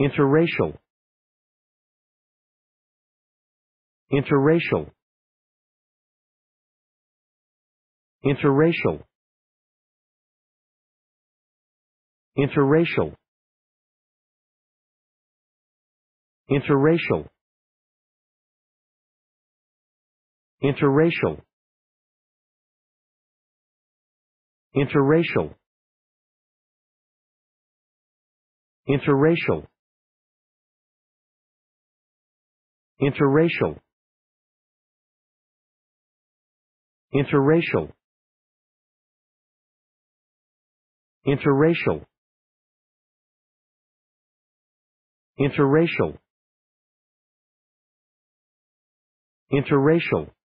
interracial interracial interracial interracial interracial interracial interracial interracial interracial interracial interracial interracial interracial